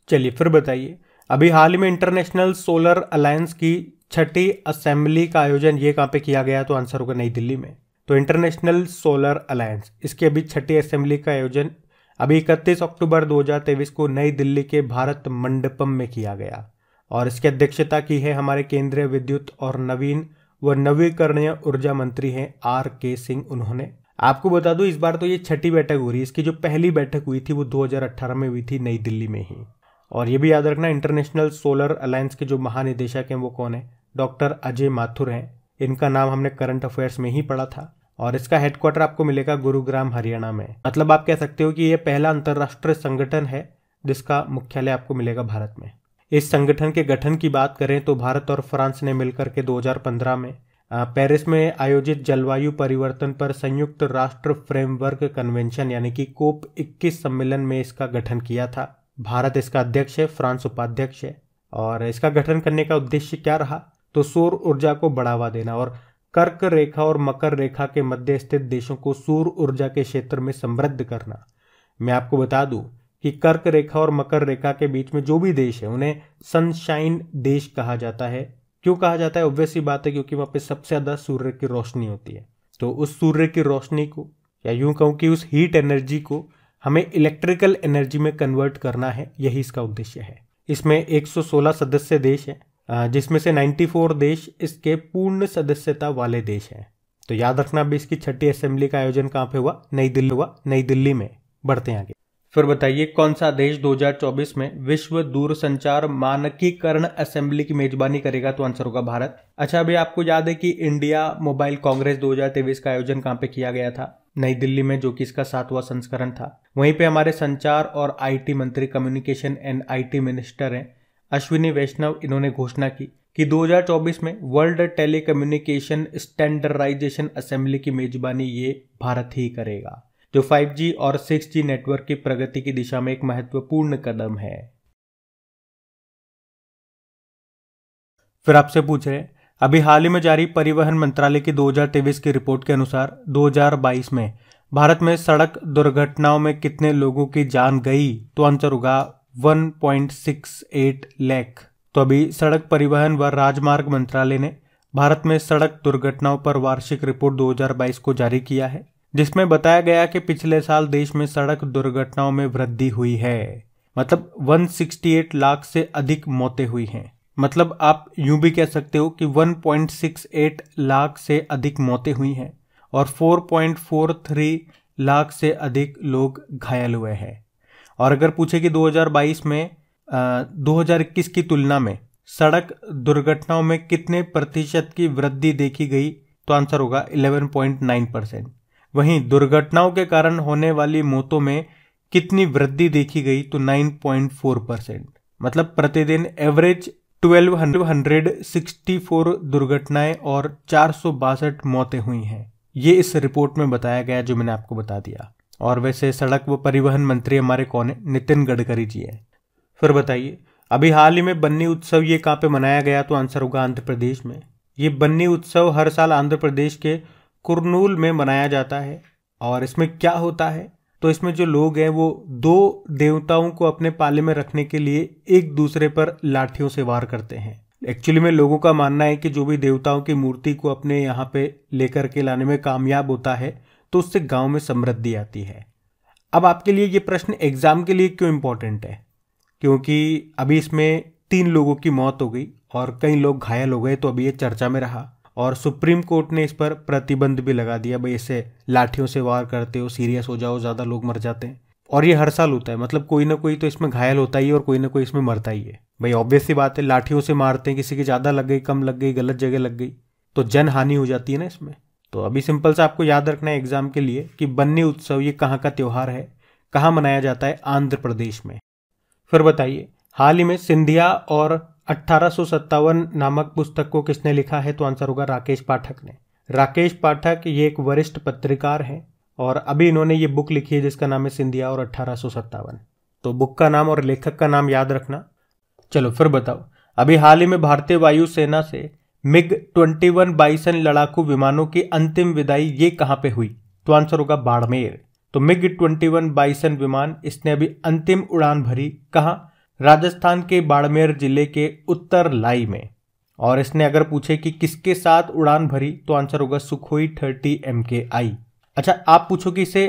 चलिए फिर बताइए अभी हाल ही में इंटरनेशनल सोलर अलायंस की छठी असेंबली का आयोजन ये कहाँ पे किया गया तो आंसर होगा नई दिल्ली में तो इंटरनेशनल सोलर अलायंस इसके अभी छठी असेंबली का आयोजन अभी 31 अक्टूबर 2023 को नई दिल्ली के भारत मंडपम में किया गया और इसकी अध्यक्षता की है हमारे केंद्रीय विद्युत और नवीन वह नवीकरणीय ऊर्जा मंत्री हैं आर के सिंह उन्होंने आपको बता दूं इस बार तो ये छठी बैठक हो रही है इसकी जो पहली बैठक हुई थी वो 2018 में हुई थी नई दिल्ली में ही और ये भी याद रखना इंटरनेशनल सोलर अलायंस के जो महानिदेशक हैं वो कौन है डॉक्टर अजय माथुर हैं इनका नाम हमने करंट अफेयर्स में ही पढ़ा था और इसका हेडक्वार्टर आपको मिलेगा गुरुग्राम हरियाणा में मतलब आप कह सकते हो कि यह पहला अंतर्राष्ट्रीय संगठन है जिसका मुख्यालय आपको मिलेगा भारत में इस संगठन के गठन की बात करें तो भारत और फ्रांस ने मिलकर के 2015 में पेरिस में आयोजित जलवायु परिवर्तन पर संयुक्त राष्ट्र फ्रेमवर्क कन्वेंशन यानी कि कोप 21 सम्मेलन में इसका गठन किया था भारत इसका अध्यक्ष है फ्रांस उपाध्यक्ष है और इसका गठन करने का उद्देश्य क्या रहा तो सौर ऊर्जा को बढ़ावा देना और कर्क रेखा और मकर रेखा के मध्य स्थित देशों को सौर ऊर्जा के क्षेत्र में समृद्ध करना मैं आपको बता दूं कि कर्क रेखा और मकर रेखा के बीच में जो भी देश है उन्हें सनशाइन देश कहा जाता है क्यों कहा जाता है ऑब्वियस ही बात है क्योंकि वहां पे सबसे ज़्यादा सूर्य की रोशनी होती है तो उस सूर्य की रोशनी को या यूं कहूं कि उस हीट एनर्जी को हमें इलेक्ट्रिकल एनर्जी में कन्वर्ट करना है यही इसका उद्देश्य है इसमें 116 सदस्य देश है जिसमें से 94 देश इसके पूर्ण सदस्यता वाले देश हैं तो याद रखना भी इसकी छठी असेंबली का आयोजन कहाँ पे हुआ नई दिल्ली हुआ नई दिल्ली में बढ़ते हैं आगे फिर बताइए कौन सा देश 2024 में विश्व दूरसंचार मानकीकरण असेंबली की मेजबानी करेगा तो आंसर होगा भारत अच्छा अभी आपको याद है कि इंडिया मोबाइल कांग्रेस 2023 का आयोजन कहाँ पे किया गया था नई दिल्ली में जो कि इसका सातवां संस्करण था वहीं पे हमारे संचार और आईटी मंत्री कम्युनिकेशन एंड आईटी मिनिस्टर हैं अश्विनी वैष्णव इन्होंने घोषणा की कि 2024 में वर्ल्ड टेलीकम्युनिकेशन स्टैंडर्डाइजेशन असेंबली की मेजबानी ये भारत ही करेगा जो 5G और 6G नेटवर्क की प्रगति की दिशा में एक महत्वपूर्ण कदम है फिर आपसे पूछ रहे अभी हाल ही में जारी परिवहन मंत्रालय की 2023 की रिपोर्ट के अनुसार 2022 में भारत में सड़क दुर्घटनाओं में कितने लोगों की जान गई तो आंसर होगा 1.68 लाख तो अभी सड़क परिवहन व राजमार्ग मंत्रालय ने भारत में सड़क दुर्घटनाओं पर वार्षिक रिपोर्ट 2022 को जारी किया है जिसमें बताया गया कि पिछले साल देश में सड़क दुर्घटनाओं में वृद्धि हुई है मतलब 168 लाख से अधिक मौतें हुई हैं मतलब आप यूं भी कह सकते हो कि 1.68 लाख से अधिक मौतें हुई हैं और 4.43 लाख से अधिक लोग घायल हुए हैं और अगर पूछे कि 2022 में आ, 2021 की तुलना में सड़क दुर्घटनाओं में कितने प्रतिशत की वृद्धि देखी गई तो आंसर होगा 11.9 परसेंट वहीं दुर्घटनाओं के कारण होने वाली मौतों में कितनी वृद्धि देखी गई तो 9.4 परसेंट मतलब प्रतिदिन एवरेज 1264 दुर्घटनाएं और चार मौतें हुई हैं ये इस रिपोर्ट में बताया गया जो मैंने आपको बता दिया और वैसे सड़क व परिवहन मंत्री हमारे कौन है नितिन गडकरी जी हैं फिर बताइए अभी हाल ही में बन्नी उत्सव ये कहाँ पे मनाया गया तो आंसर होगा आंध्र प्रदेश में ये बन्नी उत्सव हर साल आंध्र प्रदेश के कुरनूल में मनाया जाता है और इसमें क्या होता है तो इसमें जो लोग हैं वो दो देवताओं को अपने पाले में रखने के लिए एक दूसरे पर लाठियों से वार करते हैं एक्चुअली में लोगों का मानना है कि जो भी देवताओं की मूर्ति को अपने यहाँ पे लेकर के लाने में कामयाब होता है तो उससे गांव में समृद्धि आती है अब आपके लिए ये प्रश्न एग्जाम के लिए क्यों इम्पोर्टेंट है क्योंकि अभी इसमें तीन लोगों की मौत हो गई और कई लोग घायल हो गए तो अभी ये चर्चा में रहा और सुप्रीम कोर्ट ने इस पर प्रतिबंध भी लगा दिया भाई इसे लाठियों से वार करते हो सीरियस हो जाओ ज़्यादा लोग मर जाते हैं और ये हर साल होता है मतलब कोई ना कोई तो इसमें घायल होता ही है और कोई ना कोई इसमें मरता ही है भाई ऑब्वियस सी बात है लाठियों से मारते हैं किसी की ज़्यादा लग गई कम लग गई गलत जगह लग गई तो जन हानि हो जाती है ना इसमें तो अभी सिंपल सा आपको याद रखना है एग्जाम के लिए कि बन्नी उत्सव ये कहाँ का त्यौहार है कहाँ मनाया जाता है आंध्र प्रदेश में फिर बताइए हाल ही में सिंधिया और अट्ठारह नामक पुस्तक को किसने लिखा है तो आंसर होगा राकेश पाठक ने राकेश पाठक ये एक वरिष्ठ पत्रकार हैं और अभी इन्होंने ये बुक लिखी है जिसका नाम है सिंधिया और अट्ठारह तो बुक का नाम और लेखक का नाम याद रखना चलो फिर बताओ अभी हाल ही में भारतीय वायुसेना से मिग 21 बाइसन लड़ाकू विमानों की अंतिम विदाई ये कहाँ पे हुई तो आंसर होगा बाड़मेर तो मिग 21 बाइसन विमान इसने अभी अंतिम उड़ान भरी कहाँ राजस्थान के बाड़मेर जिले के उत्तर लाई में और इसने अगर पूछे कि किसके साथ उड़ान भरी तो आंसर होगा सुखोई थर्टी एम के आई अच्छा आप पूछो कि इसे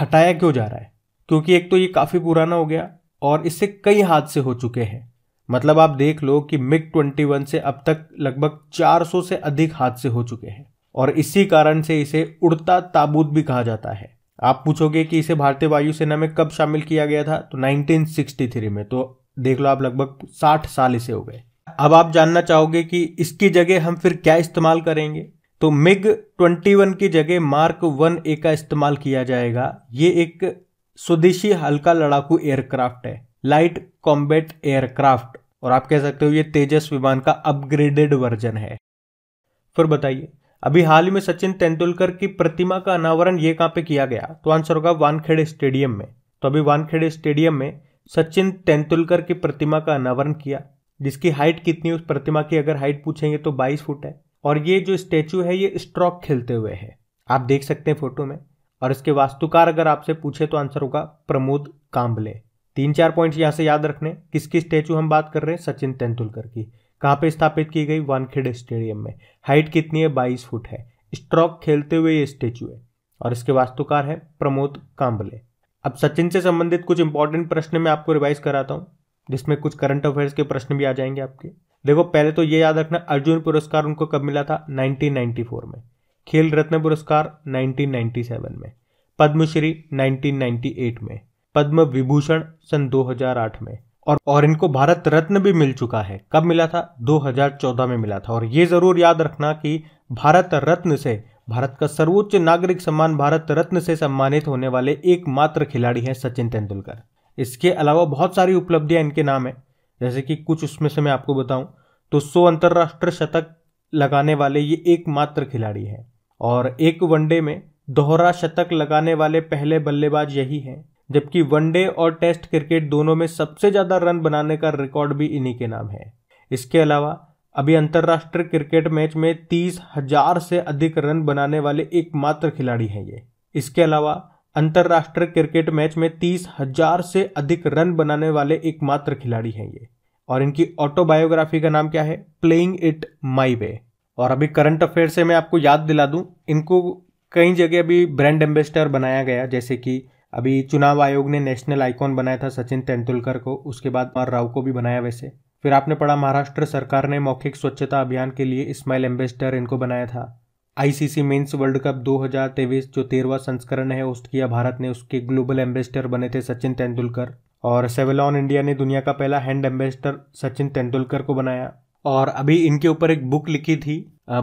हटाया क्यों जा रहा है क्योंकि एक तो ये काफ़ी पुराना हो गया और इससे कई हादसे हो चुके हैं मतलब आप देख लो कि मिग ट्वेंटी वन से अब तक लगभग 400 से अधिक हादसे हो चुके हैं और इसी कारण से इसे उड़ता ताबूत भी कहा जाता है आप पूछोगे कि इसे भारतीय वायुसेना में कब शामिल किया गया था तो 1963 में तो देख लो आप लगभग साठ साल इसे हो गए अब आप जानना चाहोगे कि इसकी जगह हम फिर क्या इस्तेमाल करेंगे तो मिग 21 की जगह मार्क ए का इस्तेमाल किया जाएगा ये एक स्वदेशी हल्का लड़ाकू एयरक्राफ्ट है लाइट कॉम्बेट एयरक्राफ्ट और आप कह सकते हो ये तेजस विमान का अपग्रेडेड वर्जन है फिर बताइए अभी हाल ही में सचिन तेंदुलकर की प्रतिमा का अनावरण ये कहां पे किया गया तो आंसर होगा वानखेड़े स्टेडियम में तो अभी वानखेड़े स्टेडियम में सचिन तेंदुलकर की प्रतिमा का अनावरण किया जिसकी हाइट कितनी उस प्रतिमा की अगर हाइट पूछेंगे तो 22 फुट है और ये जो स्टेचू है ये स्ट्रोक खेलते हुए है आप देख सकते हैं फोटो में और इसके वास्तुकार अगर आपसे पूछे तो आंसर होगा प्रमोद काम्बले तीन चार पॉइंट्स यहाँ से याद रखने किसकी स्टेचू हम बात कर रहे हैं सचिन तेंदुलकर की कहाँ पे स्थापित की गई वानखेड़े स्टेडियम में हाइट कितनी है बाईस फुट है स्ट्रोक खेलते हुए ये स्टेचू है और इसके वास्तुकार है प्रमोद काम्बले अब सचिन से संबंधित कुछ इंपॉर्टेंट प्रश्न मैं आपको रिवाइज कराता हूँ जिसमें कुछ करंट अफेयर्स के प्रश्न भी आ जाएंगे आपके देखो पहले तो ये याद रखना अर्जुन पुरस्कार उनको कब मिला था 1994 में खेल रत्न पुरस्कार 1997 में पद्मश्री 1998 में पद्म विभूषण सन 2008 में और और इनको भारत रत्न भी मिल चुका है कब मिला था 2014 में मिला था और ये जरूर याद रखना कि भारत रत्न से भारत का सर्वोच्च नागरिक सम्मान भारत रत्न से सम्मानित होने वाले एकमात्र खिलाड़ी हैं सचिन तेंदुलकर इसके अलावा बहुत सारी उपलब्धियां इनके नाम है जैसे कि कुछ उसमें से मैं आपको बताऊं तो सौ अंतर्राष्ट्रीय शतक लगाने वाले ये एकमात्र खिलाड़ी हैं और एक वनडे में दोहरा शतक लगाने वाले पहले बल्लेबाज यही हैं जबकि वनडे और टेस्ट क्रिकेट दोनों में सबसे ज़्यादा रन बनाने का रिकॉर्ड भी इन्हीं के नाम है इसके अलावा अभी अंतर्राष्ट्रीय क्रिकेट मैच में तीस हजार से अधिक रन बनाने वाले एकमात्र खिलाड़ी हैं ये इसके अलावा अंतर्राष्ट्रीय क्रिकेट मैच में तीस हजार से अधिक रन बनाने वाले एकमात्र खिलाड़ी हैं ये और इनकी ऑटोबायोग्राफी का नाम क्या है प्लेइंग इट माई वे और अभी करंट अफेयर से मैं आपको याद दिला दूं इनको कई जगह अभी ब्रांड एम्बेसडर बनाया गया जैसे कि अभी चुनाव आयोग ने नेशनल आइकॉन बनाया था सचिन तेंदुलकर को उसके बाद कुमार राव को भी बनाया वैसे फिर आपने पढ़ा महाराष्ट्र सरकार ने मौखिक स्वच्छता अभियान के लिए स्माइल एम्बेसडर इनको बनाया था आईसीसी मेंस वर्ल्ड कप 2023 जो तेरहवा संस्करण है होस्ट किया भारत ने उसके ग्लोबल एम्बेसडर बने थे सचिन तेंदुलकर और सेवेलॉन इंडिया ने दुनिया का पहला हैंड एम्बेसडर सचिन तेंदुलकर को बनाया और अभी इनके ऊपर एक बुक लिखी थी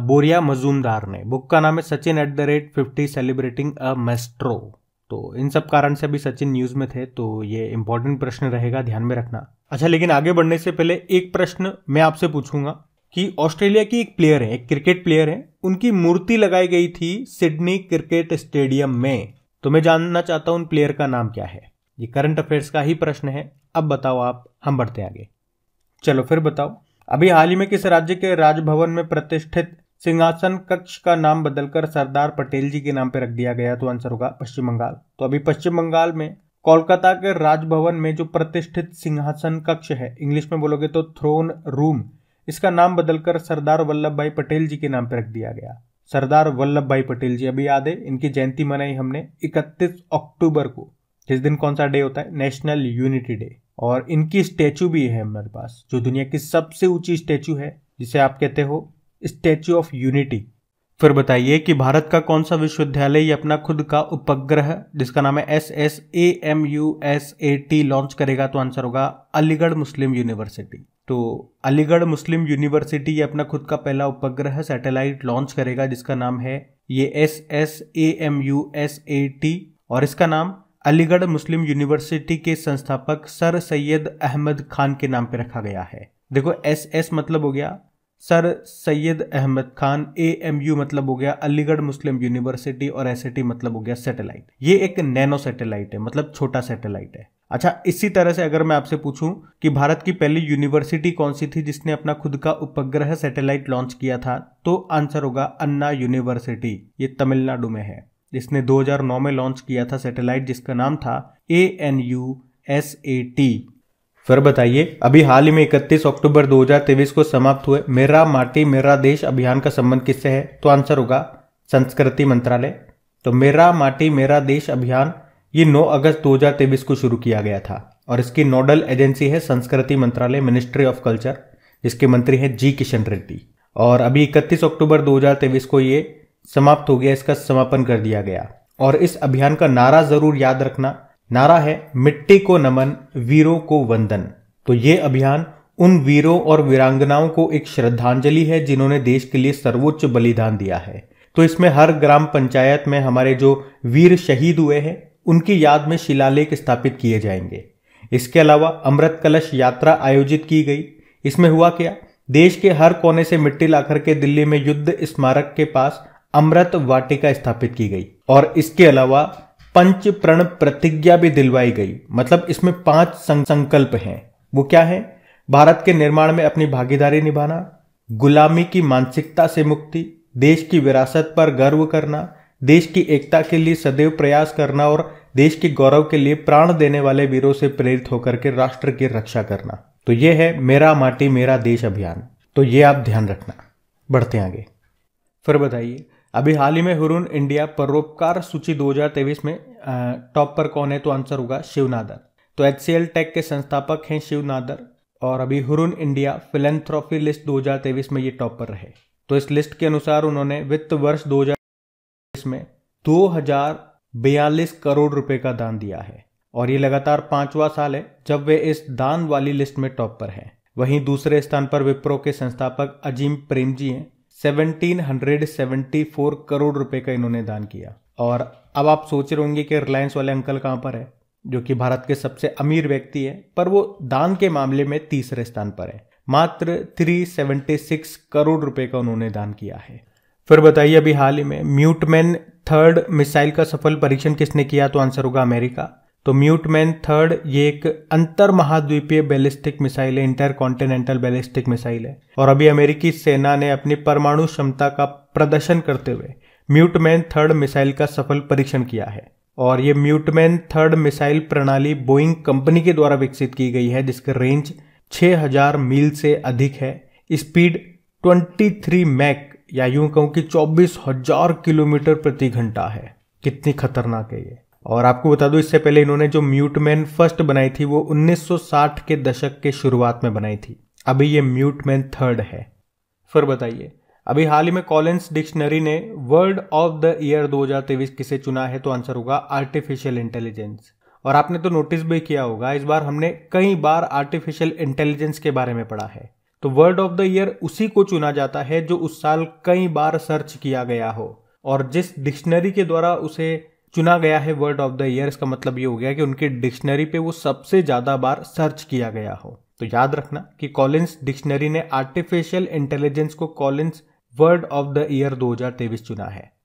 बोरिया मजूमदार ने बुक का नाम है Sachin at the rate fifty celebrating a maestro तो इन सब कारण से भी सचिन न्यूज़ में थे तो ये इंपॉर्टेंट प्रश्न रहेगा ध्यान में रखना अच्छा लेकिन आगे बढ़ने से पहले एक प्रश्न मैं आपसे पूछूंगा कि ऑस्ट्रेलिया की एक प्लेयर है एक क्रिकेट प्लेयर है उनकी मूर्ति लगाई गई थी सिडनी क्रिकेट स्टेडियम में तो मैं जानना चाहता हूं उन प्लेयर का नाम क्या है ये करंट अफेयर्स का ही प्रश्न है अब बताओ आप हम बढ़ते आगे चलो फिर बताओ अभी हाल ही में किस राज्य के राजभवन में प्रतिष्ठित सिंहासन कक्ष का नाम बदलकर सरदार पटेल जी के नाम पर रख दिया गया तो आंसर होगा पश्चिम बंगाल तो अभी पश्चिम बंगाल में कोलकाता के राजभवन में जो प्रतिष्ठित सिंहासन कक्ष है इंग्लिश में बोलोगे तो थ्रोन रूम इसका नाम बदलकर सरदार वल्लभ भाई पटेल जी के नाम पर रख दिया गया सरदार वल्लभ भाई पटेल जी अभी याद है इनकी जयंती मनाई हमने 31 अक्टूबर को जिस दिन कौन सा डे होता है नेशनल यूनिटी डे और इनकी स्टैचू भी है हमारे पास जो दुनिया की सबसे ऊंची स्टैचू है जिसे आप कहते हो स्टैच्यू ऑफ यूनिटी फिर बताइए कि भारत का कौन सा विश्वविद्यालय ये अपना खुद का उपग्रह जिसका नाम है S S A M U S A T launch करेगा तो आंसर होगा अलीगढ़ मुस्लिम यूनिवर्सिटी तो अलीगढ़ मुस्लिम यूनिवर्सिटी ये अपना खुद का पहला उपग्रह सैटेलाइट लॉन्च करेगा जिसका नाम है ये S S A M U S A T और इसका नाम अलीगढ़ मुस्लिम यूनिवर्सिटी के संस्थापक सर सैयद अहमद खान के नाम पर रखा गया है देखो एस एस मतलब हो गया sir Sayyid Ahmad Khan A M U मतलब हो गया अलीगढ़ मुस्लिम यूनिवर्सिटी और एस मतलब हो गया सैटेलाइट ये एक नैनो सैटेलाइट है मतलब छोटा सैटेलाइट है अच्छा इसी तरह से अगर मैं आपसे पूछूं कि भारत की पहली यूनिवर्सिटी कौन सी थी जिसने अपना खुद का उपग्रह सैटेलाइट लॉन्च किया था तो आंसर होगा अन्ना यूनिवर्सिटी ये तमिलनाडु में है जिसने 2009 में लॉन्च किया था सैटेलाइट जिसका नाम था A N U S A T फिर बताइए अभी हाल ही में 31 अक्टूबर 2023 को समाप्त हुए मेरा माटी मेरा देश अभियान का संबंध किससे है तो आंसर होगा संस्कृति मंत्रालय तो मेरा माटी मेरा देश अभियान ये 9 अगस्त 2023 को शुरू किया गया था और इसकी नोडल एजेंसी है संस्कृति मंत्रालय मिनिस्ट्री ऑफ कल्चर जिसके मंत्री हैं जी किशन रेड्डी और अभी 31 अक्टूबर 2023 को ये समाप्त हो गया इसका समापन कर दिया गया और इस अभियान का नारा जरूर याद रखना नारा है मिट्टी को नमन वीरों को वंदन तो ये अभियान उन वीरों और वीरांगनाओं को एक श्रद्धांजलि है जिन्होंने देश के लिए सर्वोच्च बलिदान दिया है तो इसमें हर ग्राम पंचायत में हमारे जो वीर शहीद हुए हैं उनकी याद में शिलालेख स्थापित किए जाएंगे इसके अलावा अमृत कलश यात्रा आयोजित की गई इसमें हुआ क्या देश के हर कोने से मिट्टी लाकर के दिल्ली में युद्ध स्मारक के पास अमृत वाटिका स्थापित की गई और इसके अलावा पंच प्रण प्रतिज्ञा भी दिलवाई गई मतलब इसमें पांच संकल्प हैं वो क्या है भारत के निर्माण में अपनी भागीदारी निभाना गुलामी की मानसिकता से मुक्ति देश की विरासत पर गर्व करना देश की एकता के लिए सदैव प्रयास करना और देश के गौरव के लिए प्राण देने वाले वीरों से प्रेरित होकर के राष्ट्र की रक्षा करना तो ये है मेरा माटी मेरा देश अभियान तो ये आप ध्यान रखना बढ़ते आगे फिर बताइए अभी हाल ही में हुरुन इंडिया परोपकार सूची 2023 में टॉप पर कौन है तो आंसर होगा शिव नादर तो एच सी एल टेक के संस्थापक हैं शिव नादर और अभी हुरुन इंडिया फिलेंथ्रॉफी लिस्ट 2023 में ये टॉप पर रहे तो इस लिस्ट के अनुसार उन्होंने वित्त वर्ष दो में दो बयालीस करोड़ रुपए का दान दिया है और ये लगातार पांचवा साल है जब वे इस दान वाली लिस्ट में टॉप पर हैं वहीं दूसरे स्थान पर विप्रो के संस्थापक अजीम प्रेमजी हैं 1774 करोड़ रुपए का इन्होंने दान किया और अब आप सोच रहे होंगे कि रिलायंस वाले अंकल कहाँ पर है जो कि भारत के सबसे अमीर व्यक्ति है पर वो दान के मामले में तीसरे स्थान पर है मात्र 376 करोड़ रुपए का उन्होंने दान किया है फिर बताइए अभी हाल ही में म्यूटमैन थर्ड मिसाइल का सफल परीक्षण किसने किया तो आंसर होगा अमेरिका तो म्यूटमैन थर्ड ये एक अंतर महाद्वीपीय बैलिस्टिक मिसाइल है इंटर कॉन्टिनेंटल बैलिस्टिक मिसाइल है और अभी अमेरिकी सेना ने अपनी परमाणु क्षमता का प्रदर्शन करते हुए म्यूटमैन थर्ड मिसाइल का सफल परीक्षण किया है और ये म्यूटमैन थर्ड मिसाइल प्रणाली बोइंग कंपनी के द्वारा विकसित की गई है जिसका रेंज 6000 मील से अधिक है स्पीड 23 मैक या यूं कहूं कि 24,000 किलोमीटर प्रति घंटा है कितनी खतरनाक है ये और आपको बता दूं इससे पहले इन्होंने जो म्यूट मैन फर्स्ट बनाई थी वो 1960 के दशक के शुरुआत में बनाई थी अभी ये म्यूट मैन थर्ड है फिर बताइए अभी हाल ही में कॉलेंस डिक्शनरी ने वर्ल्ड ऑफ द ईयर 2023 किसे चुना है तो आंसर होगा आर्टिफिशियल इंटेलिजेंस और आपने तो नोटिस भी किया होगा इस बार हमने कई बार आर्टिफिशियल इंटेलिजेंस के बारे में पढ़ा है तो वर्ड ऑफ द ईयर उसी को चुना जाता है जो उस साल कई बार सर्च किया गया हो और जिस डिक्शनरी के द्वारा उसे चुना गया है वर्ड ऑफ द ईयर इसका मतलब ये हो गया कि उनके डिक्शनरी पे वो सबसे ज़्यादा बार सर्च किया गया हो तो याद रखना कि कॉलिंस डिक्शनरी ने आर्टिफिशियल इंटेलिजेंस को Collins word of the year 2023 चुना है